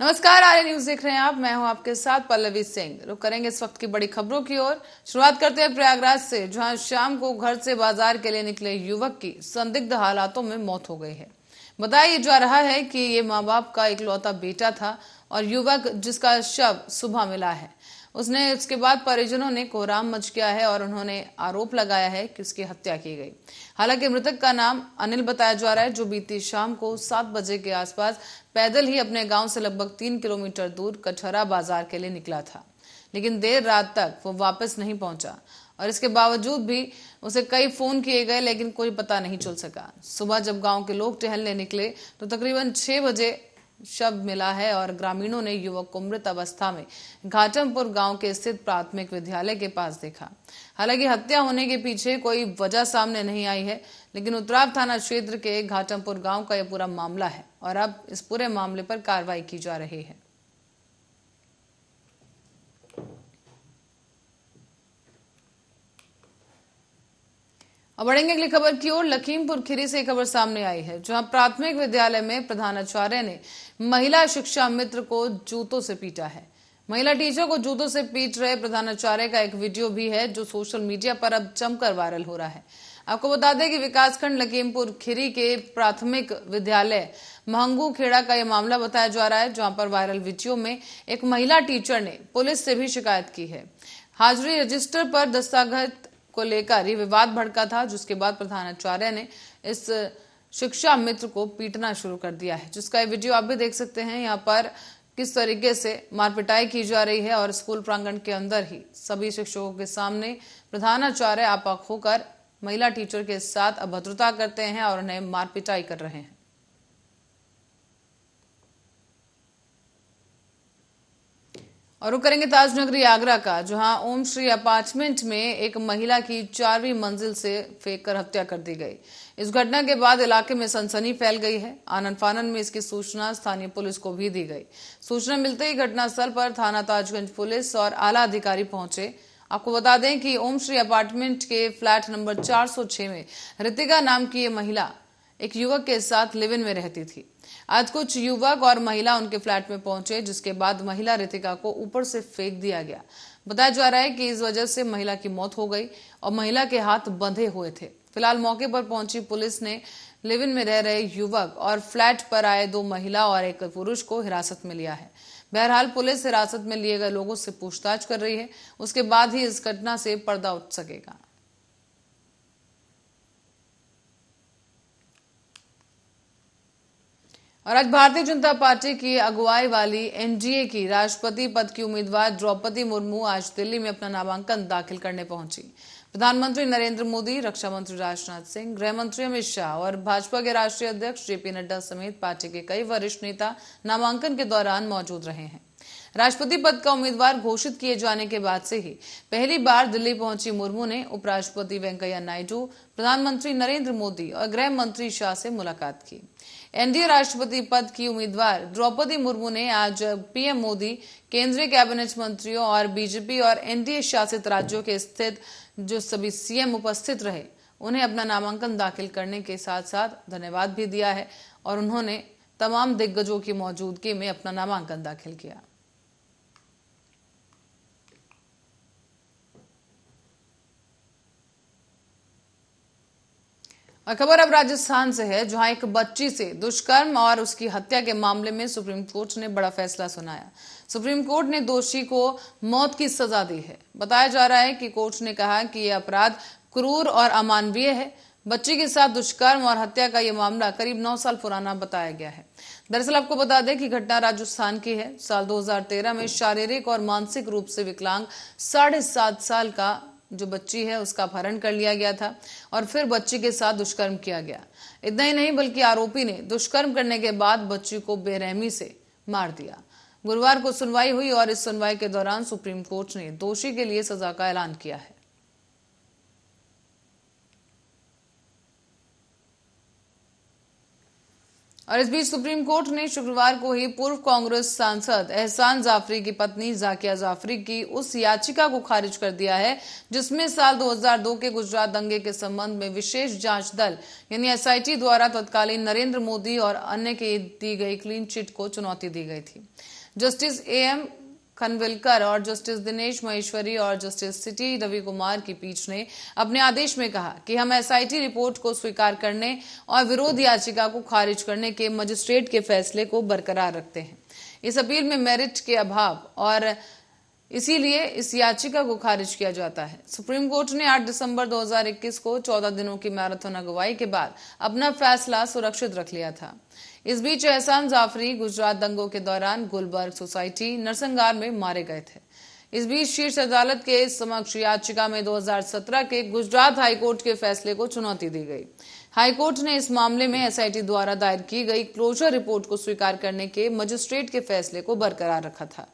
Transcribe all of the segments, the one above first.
नमस्कार आर्य न्यूज देख रहे हैं आप मैं हूं आपके साथ पल्लवी सिंह रुक करेंगे इस वक्त की बड़ी खबरों की ओर शुरुआत करते हैं प्रयागराज से जहां शाम को घर से बाजार के लिए निकले युवक की संदिग्ध हालातों में मौत हो गई है बताया जा रहा है कि ये माँ बाप का इकलौता बेटा था और युवक जिसका शव सुबह मिला है उसने उसके बाद परिजनों ने कोहराम मच किया है और उन्होंने आरोप लगाया है कि उसकी हत्या की गई हालांकि मृतक का नाम अनिल बताया जा रहा है जो बीती शाम को सात बजे के आसपास पैदल ही अपने गांव से लगभग तीन किलोमीटर दूर कठहरा बाजार के लिए निकला था लेकिन देर रात तक वो वापस नहीं पहुंचा और इसके बावजूद भी उसे कई फोन किए गए लेकिन कोई पता नहीं चल सका सुबह जब गांव के लोग टहलने निकले तो तकरीबन छह बजे शव मिला है और ग्रामीणों ने युवक को मृत अवस्था में घाटमपुर गांव के स्थित प्राथमिक विद्यालय के पास देखा हालांकि हत्या होने के पीछे कोई वजह सामने नहीं आई है लेकिन उत्तराव थाना क्षेत्र के घाटमपुर गांव का यह पूरा मामला है और अब इस पूरे मामले पर कार्रवाई की जा रही है अब बढ़ेंगे अगली खबर की ओर लखीमपुर खीरी से खबर सामने आई है जहां प्राथमिक विद्यालय में प्रधानाचार्य ने महिला शिक्षा मित्र को जूतों से पीटा है महिला टीचर को जूतों से पीट रहे प्रधानाचार्य का एक वीडियो भी है जो सोशल मीडिया पर अब जमकर वायरल हो रहा है आपको बता दें कि विकासखंड लखीमपुर खीरी के प्राथमिक विद्यालय महंगू खेड़ा का यह मामला बताया जा रहा है जहां पर वायरल वीडियो में एक महिला टीचर ने पुलिस से भी शिकायत की है हाजरी रजिस्टर पर दस्तागत को लेकर ही विवाद भड़का था जिसके बाद प्रधानाचार्य ने इस शिक्षा मित्र को पीटना शुरू कर दिया है जिसका ये वीडियो आप भी देख सकते हैं यहाँ पर किस तरीके से मारपिटाई की जा रही है और स्कूल प्रांगण के अंदर ही सभी शिक्षकों के सामने प्रधानाचार्य आपा खोकर महिला टीचर के साथ अभद्रता करते हैं और उन्हें मारपिटाई कर रहे हैं और रुक करेंगे ताजनगरी आगरा का जहां ओम श्री अपार्टमेंट में एक महिला की चारवीं मंजिल से फेंक कर हत्या कर दी गई इस घटना के बाद इलाके में सनसनी फैल गई है आनंद फानन में इसकी सूचना स्थानीय पुलिस को भी दी गई सूचना मिलते ही घटनास्थल पर थाना ताजगंज पुलिस और आला अधिकारी पहुंचे आपको बता दें कि ओम श्री अपार्टमेंट के फ्लैट नंबर 406 में ऋतिका नाम की ये महिला एक युवक के साथ लिव इन में रहती थी आज कुछ युवक और महिला उनके फ्लैट में पहुंचे जिसके बाद महिला रितिका को ऊपर से फेंक दिया गया बताया जा रहा है कि इस वजह से महिला की मौत हो गई और महिला के हाथ बंधे हुए थे फिलहाल मौके पर पहुंची पुलिस ने लिविन में रह रहे युवक और फ्लैट पर आए दो महिला और एक पुरुष को हिरासत में लिया है बहरहाल पुलिस हिरासत में लिए गए लोगों से पूछताछ कर रही है उसके बाद ही इस घटना से पर्दा उठ सकेगा और आज भारतीय जनता पार्टी की अगुवाई वाली एनडीए की राष्ट्रपति पद की उम्मीदवार द्रौपदी मुर्मू आज दिल्ली में अपना नामांकन दाखिल करने पहुंची प्रधानमंत्री नरेंद्र मोदी रक्षा मंत्री राजनाथ सिंह गृह मंत्री अमित शाह और भाजपा के राष्ट्रीय अध्यक्ष जेपी नड्डा समेत पार्टी के कई वरिष्ठ नेता नामांकन के दौरान मौजूद रहे हैं राष्ट्रपति पद का उम्मीदवार घोषित किए जाने के बाद से ही पहली बार दिल्ली पहुंची मुर्मू ने उपराष्ट्रपति वेंकैया नायडू प्रधानमंत्री नरेंद्र मोदी और गृह मंत्री शाह से मुलाकात की एनडीए राष्ट्रपति पद की उम्मीदवार द्रौपदी मुर्मू ने आज पीएम मोदी केंद्रीय कैबिनेट मंत्रियों और बीजेपी और एनडीए शासित राज्यों के स्थित जो सभी सीएम उपस्थित रहे उन्हें अपना नामांकन दाखिल करने के साथ साथ धन्यवाद भी दिया है और उन्होंने तमाम दिग्गजों की मौजूदगी में अपना नामांकन दाखिल किया खबर अब राजस्थान से है जहां एक बच्ची से दुष्कर्म और उसकी हत्या के मामले में सुप्रीम कोर्ट ने बड़ा फैसला सुनाया सुप्रीम कोर्ट ने दोषी को मौत की सजा दी है बताया जा रहा है कि कोर्ट ने कहा कि यह अपराध क्रूर और अमानवीय है बच्ची के साथ दुष्कर्म और हत्या का यह मामला करीब नौ साल पुराना बताया गया है दरअसल आपको बता दें कि घटना राजस्थान की है साल 2013 में शारीरिक और मानसिक रूप से विकलांग साढ़े सात साल का जो बच्ची है उसका अपहरण कर लिया गया था और फिर बच्ची के साथ दुष्कर्म किया गया इतना ही नहीं बल्कि आरोपी ने दुष्कर्म करने के बाद बच्ची को बेरहमी से मार दिया गुरुवार को सुनवाई हुई और इस सुनवाई के दौरान सुप्रीम कोर्ट ने दोषी के लिए सजा का ऐलान किया है और इस बीच सुप्रीम कोर्ट ने शुक्रवार को ही पूर्व कांग्रेस सांसद एहसान जाफरी की पत्नी जाकिया जाफरी की उस याचिका को खारिज कर दिया है जिसमें साल 2002 के गुजरात दंगे के संबंध में विशेष जांच दल यानी एसआईटी द्वारा तत्कालीन नरेंद्र मोदी और अन्य की दी गई क्लीन चिट को चुनौती दी गई थी जस्टिस ए एम खनविलकर और जस्टिस दिनेश महेश्वरी और जस्टिस सिटी रवि कुमार की पीठ ने अपने आदेश में कहा कि हम एसआईटी रिपोर्ट को स्वीकार करने और विरोध याचिका को खारिज करने के मजिस्ट्रेट के फैसले को बरकरार रखते हैं इस अपील में मेरिट के अभाव और इसीलिए इस याचिका को खारिज किया जाता है सुप्रीम कोर्ट ने 8 दिसंबर 2021 को 14 दिनों की मैराथन अगुवाई के बाद अपना फैसला सुरक्षित रख लिया था इस बीच एहसान जाफरी गुजरात दंगों के दौरान गुलबर्ग सोसाइटी नरसंगार में मारे गए थे इस बीच शीर्ष अदालत के समक्ष याचिका में 2017 के गुजरात हाईकोर्ट के फैसले को चुनौती दी गई हाईकोर्ट ने इस मामले में एसआईटी द्वारा दायर की गई क्लोजर रिपोर्ट को स्वीकार करने के मजिस्ट्रेट के फैसले को बरकरार रखा था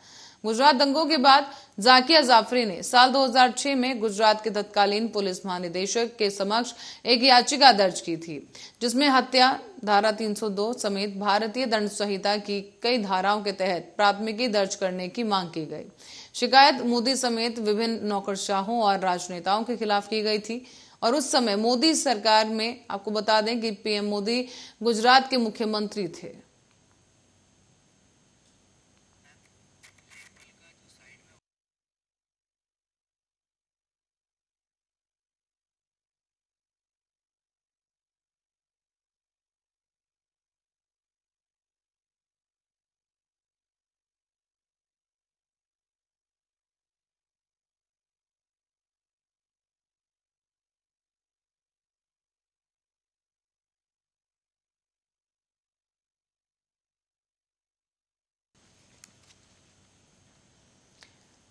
गुजरात दंगों के बाद जाकिया जाफरी ने साल 2006 में गुजरात के तत्कालीन पुलिस महानिदेशक के समक्ष एक याचिका दर्ज की थी जिसमें हत्या धारा 302 समेत भारतीय दंड संहिता की कई धाराओं के तहत प्राथमिकी दर्ज करने की मांग की गई शिकायत मोदी समेत विभिन्न नौकरशाहों और राजनेताओं के खिलाफ की गई थी और उस समय मोदी सरकार में आपको बता दें कि पीएम मोदी गुजरात के मुख्यमंत्री थे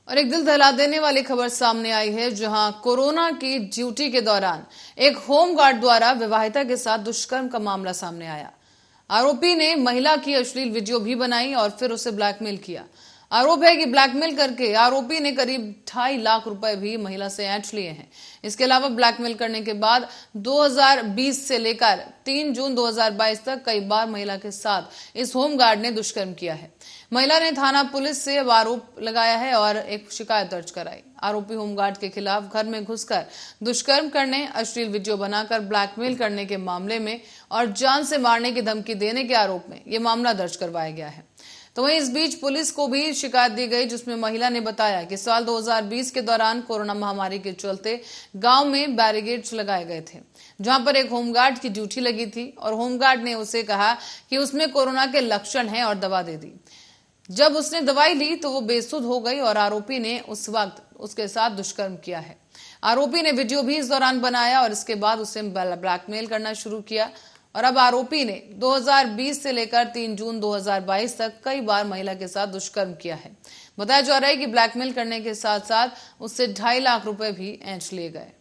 और एक दिल दहला देने वाली खबर सामने आई है जहां कोरोना की ड्यूटी के दौरान एक होमगार्ड द्वारा विवाहिता के साथ दुष्कर्म का मामला सामने आया आरोपी ने महिला की अश्लील वीडियो भी बनाई और फिर उसे ब्लैकमेल किया आरोप है कि ब्लैकमेल करके आरोपी ने करीब ढाई लाख रुपए भी महिला से ऐंठ लिए हैं इसके अलावा ब्लैकमेल करने के बाद 2020 से लेकर 3 जून 2022 तक कई बार महिला के साथ इस होमगार्ड ने दुष्कर्म किया है महिला ने थाना पुलिस से आरोप लगाया है और एक शिकायत दर्ज कराई आरोपी होमगार्ड के खिलाफ घर में घुसकर दुष्कर्म करने अश्लील वीडियो बनाकर ब्लैकमेल करने के मामले में और जान से मारने की धमकी देने के आरोप में ये मामला दर्ज करवाया गया है तो वहीं इस बीच पुलिस को भी शिकायत दी गई जिसमें महिला ने बताया कि साल 2020 के दौरान कोरोना महामारी के चलते गांव में बैरिगेड्स लगाए गए थे जहां पर एक होमगार्ड की ड्यूटी लगी थी और होमगार्ड ने उसे कहा कि उसमें कोरोना के लक्षण हैं और दवा दे दी जब उसने दवाई ली तो वो बेसुध हो गई और आरोपी ने उस वक्त उसके साथ दुष्कर्म किया है आरोपी ने वीडियो भी इस दौरान बनाया और इसके बाद उसे ब्लैकमेल करना शुरू किया और अब आरोपी ने 2020 से लेकर 3 जून 2022 तक कई बार महिला के साथ दुष्कर्म किया है बताया जा रहा है कि ब्लैकमेल करने के साथ साथ उससे ढाई लाख रुपए भी एंच लिए गए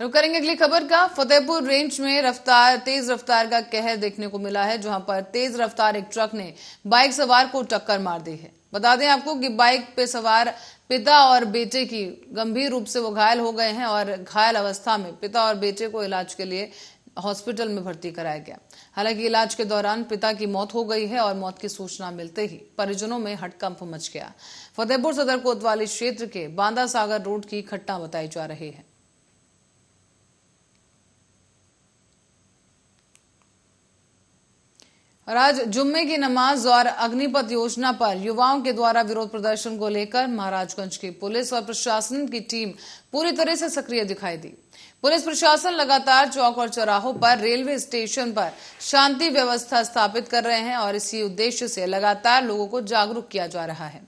रुक तो करेंगे अगली खबर का फतेहपुर रेंज में रफ्तार तेज रफ्तार का कहर देखने को मिला है जहां पर तेज रफ्तार एक ट्रक ने बाइक सवार को टक्कर मार दी है बता दें आपको कि बाइक पे सवार पिता और बेटे की गंभीर रूप से वो घायल हो गए हैं और घायल अवस्था में पिता और बेटे को इलाज के लिए हॉस्पिटल में भर्ती कराया गया हालांकि इलाज के दौरान पिता की मौत हो गई है और मौत की सूचना मिलते ही परिजनों में हटकंप मच गया फतेहपुर सदर कोतवाली क्षेत्र के बांदा सागर रोड की घटना बताई जा रही है और आज जुम्मे की नमाज और अग्निपथ योजना पर युवाओं के द्वारा विरोध प्रदर्शन को लेकर महाराजगंज की पुलिस और प्रशासन की टीम पूरी तरह से सक्रिय दिखाई दी पुलिस प्रशासन लगातार चौक और चौराहों पर रेलवे स्टेशन पर शांति व्यवस्था स्थापित कर रहे हैं और इसी उद्देश्य से लगातार लोगों को जागरूक किया जा रहा है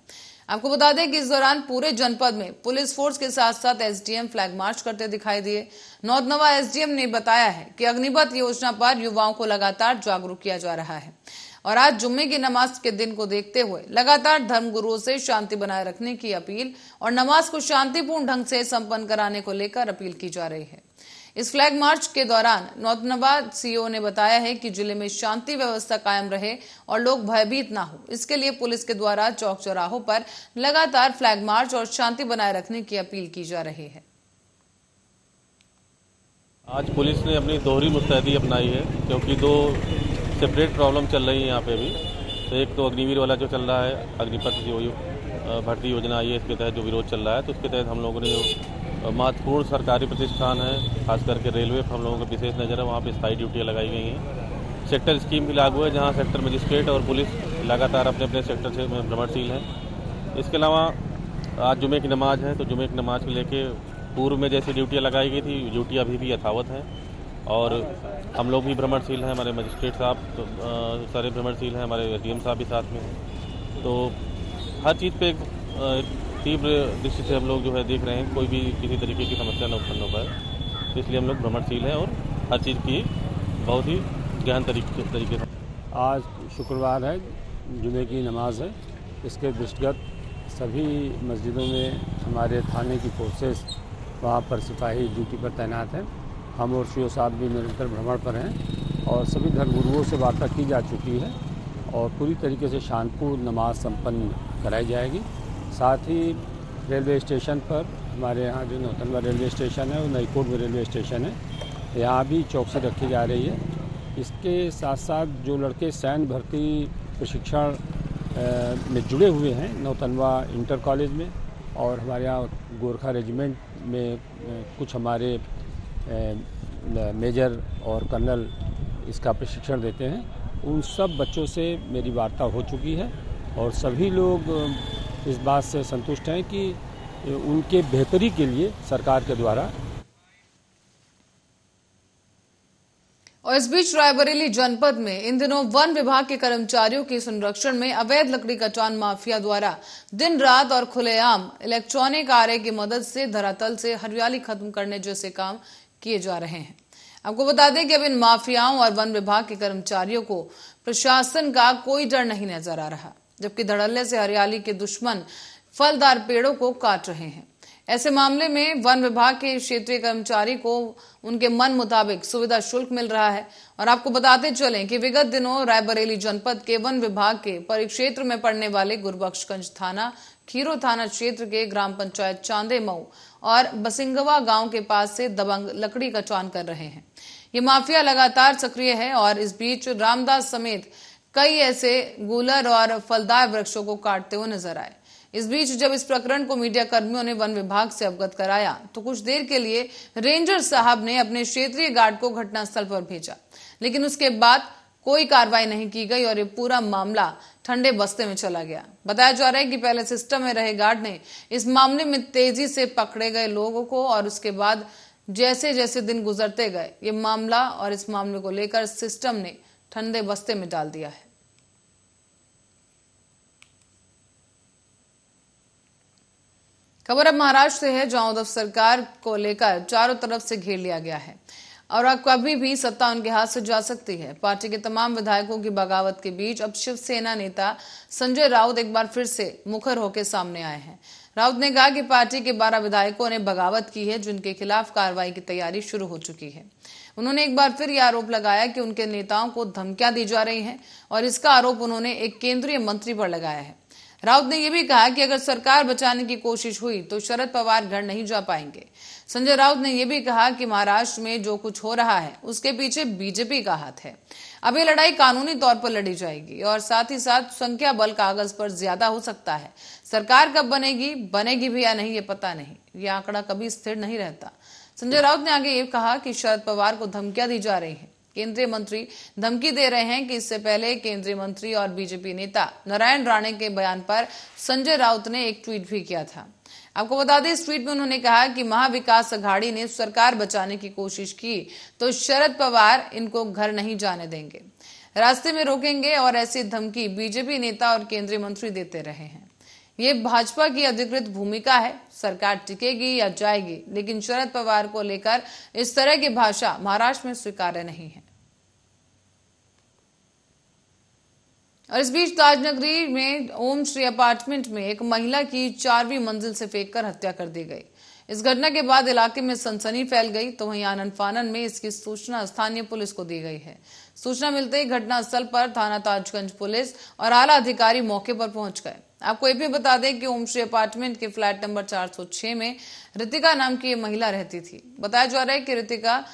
आपको बता दें कि इस दौरान पूरे जनपद में पुलिस फोर्स के साथ साथ एसडीएम फ्लैग मार्च करते दिखाई दिए नौदनवा एसडीएम ने बताया है कि अग्निपथ योजना पर युवाओं को लगातार जागरूक किया जा रहा है और आज जुम्मे की नमाज के दिन को देखते हुए लगातार धर्मगुरुओं से शांति बनाए रखने की अपील और नमाज को शांतिपूर्ण ढंग से संपन्न कराने को लेकर अपील की जा रही है इस फ्लैग मार्च के दौरान नौतनाबाद सीओ ने बताया है कि जिले में शांति व्यवस्था कायम रहे और लोग भयभीत ना हो इसके लिए पुलिस के द्वारा चौक चौराहों पर लगातार फ्लैग मार्च और शांति बनाए रखने की अपील की जा रही है आज पुलिस ने अपनी दोहरी मुस्तैदी अपनाई है क्योंकि दो सेपरेट प्रॉब्लम चल रही है यहाँ पे भी तो एक तो अग्निवीर वाला जो चल रहा है अग्निपथ जो भर्ती योजना आई है इसके तहत जो विरोध चल रहा है तो उसके तहत हम लोगों ने जो महत्वपूर्ण सरकारी प्रतिष्ठान है खास करके रेलवे पर हम लोगों का विशेष नज़र है वहाँ पर स्थायी ड्यूटियाँ लगाई गई हैं सेक्टर स्कीम भी लागू है जहाँ सेक्टर मजिस्ट्रेट और पुलिस लगातार अपने अपने सेक्टर से भ्रमणशील हैं इसके अलावा आज जुमे की नमाज है तो जुमे की नमाज को लेके पूर्व में जैसी ड्यूटियाँ लगाई गई थी ड्यूटी अभी भी यथावत हैं और हम लोग भी भ्रमणशील हैं हमारे मजिस्ट्रेट साहब तो, सारे भ्रमणशील हैं हमारे डी साहब भी साथ में हैं तो हर चीज़ पे तीव्र दृष्टि से हम लोग जो है देख रहे हैं कोई भी किसी तरीके की समस्या न उत्पन्न हो पाए तो इसलिए हम लोग भ्रमणशील हैं और हर चीज़ की बहुत ही गहन तरीके तरीके से आज शुक्रवार है जुमे की नमाज है इसके दृष्टगत सभी मस्जिदों में हमारे थाने की फोर्सेस वहाँ पर सिपाही ड्यूटी पर तैनात हैं हम और सी साहब भी निरंतर भ्रमण पर हैं और सभी धर्मगुरुओं से वार्ता की जा चुकी है और पूरी तरीके से शांतपूर्ण नमाज संपन्न कराई जाएगी साथ ही रेलवे स्टेशन पर हमारे यहाँ जो नौतनवा रेलवे स्टेशन है और नईकोट रेलवे स्टेशन है यहाँ भी चौकसी रखी जा रही है इसके साथ साथ जो लड़के सैन्य भर्ती प्रशिक्षण में जुड़े हुए हैं नौतनवा इंटर कॉलेज में और हमारे यहाँ गोरखा रेजिमेंट में कुछ हमारे मेजर और कर्नल इसका प्रशिक्षण देते हैं उन सब बच्चों से मेरी वार्ता हो चुकी है और सभी लोग इस बात से संतुष्ट हैं कि उनके बेहतरी के लिए सरकार के द्वारा और इस बीच रायबरेली जनपद में इन दिनों वन विभाग के कर्मचारियों के संरक्षण में अवैध लकड़ी कटान माफिया द्वारा दिन रात और खुलेआम इलेक्ट्रॉनिक आरए की मदद से धरातल से हरियाली खत्म करने जैसे काम किए जा रहे हैं आपको बता दें कि अब इन माफियाओं और वन विभाग के कर्मचारियों को प्रशासन का कोई डर नहीं नजर आ रहा जबकि धड़ल्ले से हरियाली के दुश्मन फलदार पेड़ों को काट रहे हैं ऐसे मामले में वन विभाग के क्षेत्रीय कर्मचारी को उनके मन मुताबिक सुविधा शुल्क मिल रहा है और आपको बताते चलें कि विगत दिनों रायबरेली जनपद के वन विभाग के परिक्षेत्र में पड़ने वाले गुरबख्शगंज थाना खीरो थाना क्षेत्र के ग्राम पंचायत चांदे मऊ और बसिंगवा गांव के पास से दबंग लकड़ी का चौन कर रहे हैं ये माफिया लगातार सक्रिय है और इस बीच रामदास समेत कई ऐसे गुलर और फलदार वृक्षों को काटते हुए नजर आए इस बीच जब इस प्रकरण को मीडिया कर्मियों ने वन विभाग से अवगत कराया तो कुछ देर के लिए रेंजर साहब ने अपने क्षेत्रीय गार्ड को घटनास्थल पर भेजा लेकिन उसके बाद कोई कार्रवाई नहीं की गई और ये पूरा मामला ठंडे बस्ते में चला गया बताया जा रहा है कि पहले सिस्टम में रहे गार्ड ने इस मामले में तेजी से पकड़े गए लोगों को और उसके बाद जैसे जैसे दिन गुजरते गए ये मामला और इस मामले को लेकर सिस्टम ने ठंडे बस्ते में डाल दिया है खबर अब महाराष्ट्र से है जहां उद्धव सरकार को लेकर चारों तरफ से घेर लिया गया है और अब कभी भी सत्ता उनके हाथ से जा सकती है पार्टी के तमाम विधायकों की बगावत के बीच अब शिवसेना नेता संजय राउत एक बार फिर से मुखर होकर सामने आए हैं राउत ने कहा कि पार्टी के बारह विधायकों ने बगावत की है जिनके खिलाफ कार्रवाई की तैयारी शुरू हो चुकी है उन्होंने एक बार फिर यह आरोप लगाया कि उनके नेताओं को धमकियां दी जा रही हैं और इसका आरोप उन्होंने एक केंद्रीय मंत्री पर लगाया है राउत ने यह भी कहा कि अगर सरकार बचाने की कोशिश हुई तो शरद पवार घर नहीं जा पाएंगे संजय राउत ने यह भी कहा कि महाराष्ट्र में जो कुछ हो रहा है उसके पीछे बीजेपी का हाथ है अब ये लड़ाई कानूनी तौर पर लड़ी जाएगी और साथ ही साथ संख्या बल कागज पर ज्यादा हो सकता है सरकार कब बनेगी बनेगी भी या नहीं ये पता नहीं ये आंकड़ा कभी स्थिर नहीं रहता संजय राउत ने आगे ये कहा कि शरद पवार को धमकियां दी जा रही है केंद्रीय मंत्री धमकी दे रहे हैं कि इससे पहले केंद्रीय मंत्री और बीजेपी नेता नारायण राणे के बयान पर संजय राउत ने एक ट्वीट भी किया था आपको बता दें इस ट्वीट में उन्होंने कहा कि महाविकास अघाड़ी ने सरकार बचाने की कोशिश की तो शरद पवार इनको घर नहीं जाने देंगे रास्ते में रोकेंगे और ऐसी धमकी बीजेपी नेता और केंद्रीय मंत्री देते रहे हैं ये भाजपा की अधिकृत भूमिका है सरकार टिकेगी या जाएगी लेकिन शरद पवार को लेकर इस तरह की भाषा महाराष्ट्र में स्वीकार्य नहीं है और इस बीच ताजनगरी में ओम श्री अपार्टमेंट में एक महिला की चारवीं मंजिल से फेंक कर हत्या कर दी गई इस घटना के बाद इलाके में सनसनी फैल गई तो वहीं आनंद फानन में इसकी सूचना स्थानीय पुलिस को दी गई है सूचना मिलते ही घटनास्थल पर थाना ताजगंज पुलिस और आला अधिकारी मौके पर पहुंच गए आपको ये भी बता दें कि ओमश्री अपार्टमेंट के फ्लैट नंबर 406 में रितिका नाम की ये महिला रहती थी बताया जा रहा है कि रितिका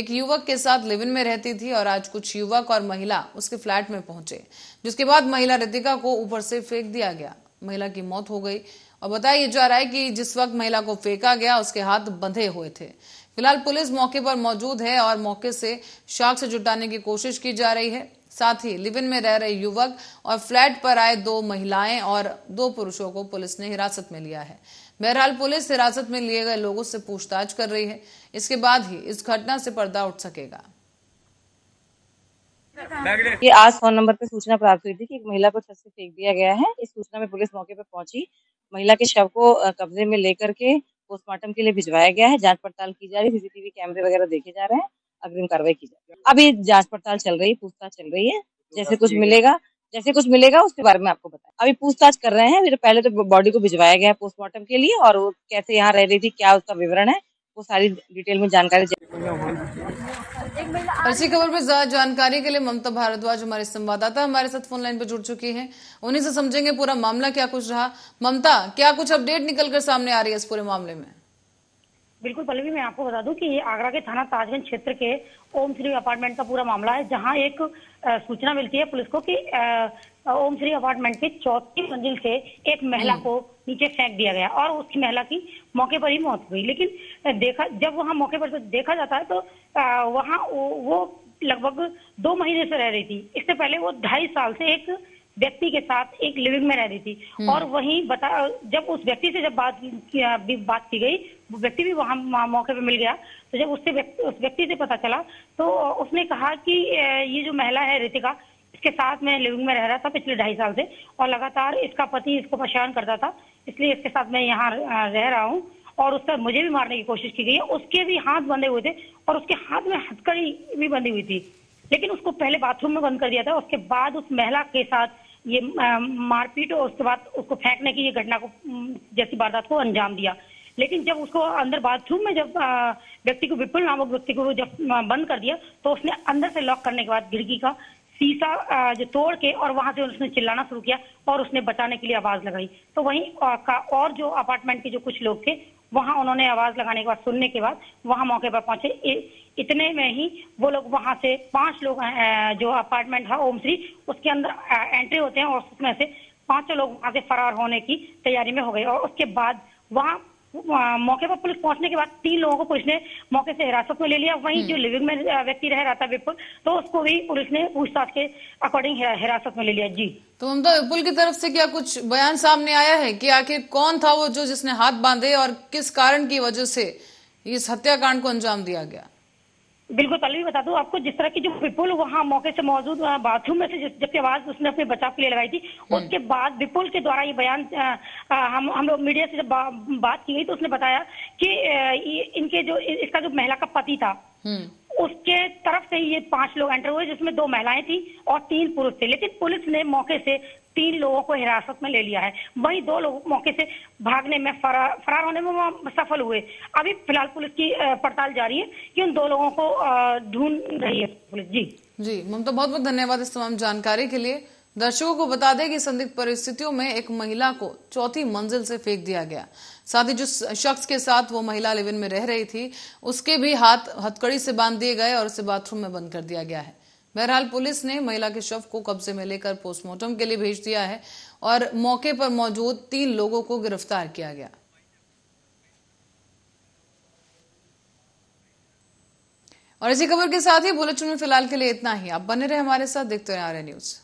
एक युवक के साथ लिविन में रहती थी और आज कुछ युवक और महिला उसके फ्लैट में पहुंचे जिसके बाद महिला रितिका को ऊपर से फेंक दिया गया महिला की मौत हो गई और बताया जा रहा है कि जिस वक्त महिला को फेंका गया उसके हाथ बंधे हुए थे फिलहाल पुलिस मौके पर मौजूद है और मौके से शाख से जुटाने की कोशिश की जा रही है साथ ही लिविन में रह रहे युवक और फ्लैट पर आए दो महिलाएं और दो पुरुषों को पुलिस ने हिरासत में लिया है बहरहाल पुलिस हिरासत में लिए गए लोगों से पूछताछ कर रही है इसके बाद ही इस घटना से पर्दा उठ सकेगा ये आज फोन नंबर पर सूचना प्राप्त हुई थी कि एक महिला को छत से फेंक दिया गया है इस सूचना में पुलिस मौके पर पहुंची महिला के शव को कब्जे में लेकर के पोस्टमार्टम के लिए भिजवाया गया है जांच पड़ताल की जा रही है सीसीटीवी कैमरे वगैरह देखे जा रहे हैं अग्रिम कार्रवाई की जाए अभी जांच पड़ताल चल रही है पूछताछ चल रही है जैसे कुछ मिलेगा जैसे कुछ मिलेगा उसके बारे में आपको बताया अभी पूछताछ कर रहे हैं पहले तो बॉडी को भिजवाया गया पोस्टमार्टम के लिए और वो कैसे यहाँ रह रही थी क्या उसका विवरण है वो सारी डिटेल में जानकारी अच्छी खबर पर ज्यादा जानकारी के लिए ममता भारद्वाज हमारे संवाददाता हमारे साथ फोन लाइन पर जुड़ चुकी हैं उन्हीं से समझेंगे पूरा मामला क्या कुछ रहा ममता क्या कुछ अपडेट निकल कर सामने आ रही है इस पूरे मामले में बिल्कुल पल्लवी मैं आपको बता दूं कि ये आगरा के थाना ताजगंज क्षेत्र के ओम श्री अपार्टमेंट का पूरा मामला है जहां एक सूचना मिलती है पुलिस को कि ओम श्री अपार्टमेंट के चौथी मंजिल से एक महिला को नीचे फेंक दिया गया और उसकी महिला की मौके पर ही मौत हुई लेकिन देखा जब वहाँ मौके पर देखा जाता है तो वहाँ वो लगभग दो महीने से रह रही थी इससे पहले वो ढाई साल से एक व्यक्ति के साथ एक लिविंग में रह रही थी हम्म। और वहीं बता जब उस व्यक्ति से जब बात की बात की गई वो व्यक्ति भी वहां मौके पे मिल गया तो जब उससे व्यक्ति, उस व्यक्ति से पता चला तो उसने कहा कि ये जो महिला है रितिका इसके साथ मैं लिविंग में रह रहा था पिछले ढाई साल से और लगातार इसका पति इसको परेशान करता था इसलिए इसके साथ मैं यहाँ रह रहा हूँ और उस पर मुझे भी मारने की कोशिश की गई है उसके भी हाथ बंधे हुए थे और उसके हाथ में हथकड़ी भी बंधी हुई थी लेकिन उसको पहले बाथरूम में बंद कर दिया था उसके बाद उस महिला के साथ ये मारपीट और उसके बाद उसको फेंकने की ये घटना को जैसी वारदात को अंजाम दिया लेकिन जब उसको अंदर बाथरूम में जब व्यक्ति को विपुल नामक व्यक्ति को जब बंद कर दिया तो उसने अंदर से लॉक करने के बाद खिड़की का शीशा जो तोड़ के और वहां से उसने चिल्लाना शुरू किया और उसने बचाने के लिए आवाज लगाई तो वहीं का और जो अपार्टमेंट के जो कुछ लोग थे वहां उन्होंने आवाज लगाने के बाद सुनने के बाद वहां मौके पर पहुंचे इतने में ही वो लोग वहां से पांच लोग जो अपार्टमेंट है ओम श्री उसके अंदर एंट्री होते हैं और उसमें से पांचों लोग वहां से फरार होने की तैयारी में हो गए और उसके बाद वहां मौके पर पुलिस पहुंचने के बाद तीन लोगों को पुलिस ने मौके से हिरासत में ले लिया वहीं हम्म। जो लिविंग में व्यक्ति रह रहा था विपुल तो उसको भी पुलिस ने पूछताछ के अकॉर्डिंग हिरासत में ले लिया जी तो ममता तो विपुल की तरफ से क्या कुछ बयान सामने आया है कि आखिर कौन था वो जो जिसने हाथ बांधे और किस कारण की वजह से इस हत्याकांड को अंजाम दिया गया बिल्कुल भी बता दूं आपको जिस तरह की जो विपुल वहाँ मौके से मौजूद बाथरूम में से जबकि आवाज उसने अपने बचाव के लिए लगाई थी हम्म। उसके बाद विपुल के द्वारा ये बयान आ, हम हम लोग मीडिया से जब बा, बात की गई तो उसने बताया कि इनके जो इसका जो महिला का पति था हम्म। उसके तरफ से ये पांच लोग एंटर हुए जिसमें दो महिलाएं थी और तीन पुरुष थे लेकिन पुलिस ने मौके से तीन लोगों को हिरासत में ले लिया है वहीं दो लोग मौके से भागने में फरार फरार होने में सफल हुए अभी फिलहाल पुलिस की पड़ताल जारी है कि उन दो लोगों को ढूंढ रही है पुलिस जी जी ममता बहुत बहुत धन्यवाद इस तमाम जानकारी के लिए दर्शकों को बता दें कि संदिग्ध परिस्थितियों में एक महिला को चौथी मंजिल से फेंक दिया गया साथ ही जिस शख्स के साथ वो महिला लिविन में रह रही थी उसके भी हाथ हथकड़ी से बांध दिए गए और उसे बाथरूम में बंद कर दिया गया है बहरहाल पुलिस ने महिला के शव को कब्जे में लेकर पोस्टमार्टम के लिए भेज दिया है और मौके पर मौजूद तीन लोगों को गिरफ्तार किया गया और इसी खबर के साथ ही बुलेटिन में फिलहाल के लिए इतना ही आप बने रहे हमारे साथ देखते रहे आर न्यूज